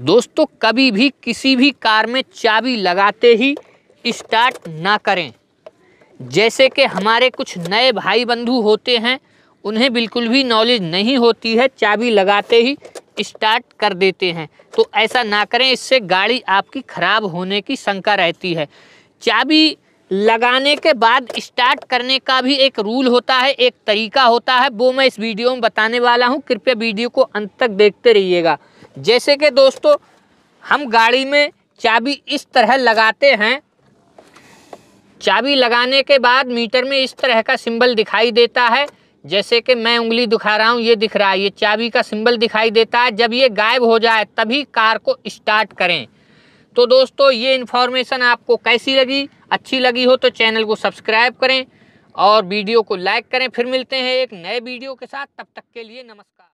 दोस्तों कभी भी किसी भी कार में चाबी लगाते ही स्टार्ट ना करें जैसे कि हमारे कुछ नए भाई बंधु होते हैं उन्हें बिल्कुल भी नॉलेज नहीं होती है चाबी लगाते ही स्टार्ट कर देते हैं तो ऐसा ना करें इससे गाड़ी आपकी ख़राब होने की शंका रहती है चाबी लगाने के बाद स्टार्ट करने का भी एक रूल होता है एक तरीका होता है वो मैं इस वीडियो में बताने वाला हूँ कृपया वीडियो को अंत तक देखते रहिएगा जैसे कि दोस्तों हम गाड़ी में चाबी इस तरह लगाते हैं चाबी लगाने के बाद मीटर में इस तरह का सिंबल दिखाई देता है जैसे कि मैं उंगली दिखा रहा हूँ ये दिख रहा है ये चाबी का सिंबल दिखाई देता है जब ये गायब हो जाए तभी कार को स्टार्ट करें तो दोस्तों ये इन्फॉर्मेशन आपको कैसी लगी अच्छी लगी हो तो चैनल को सब्सक्राइब करें और वीडियो को लाइक करें फिर मिलते हैं एक नए वीडियो के साथ तब तक के लिए नमस्कार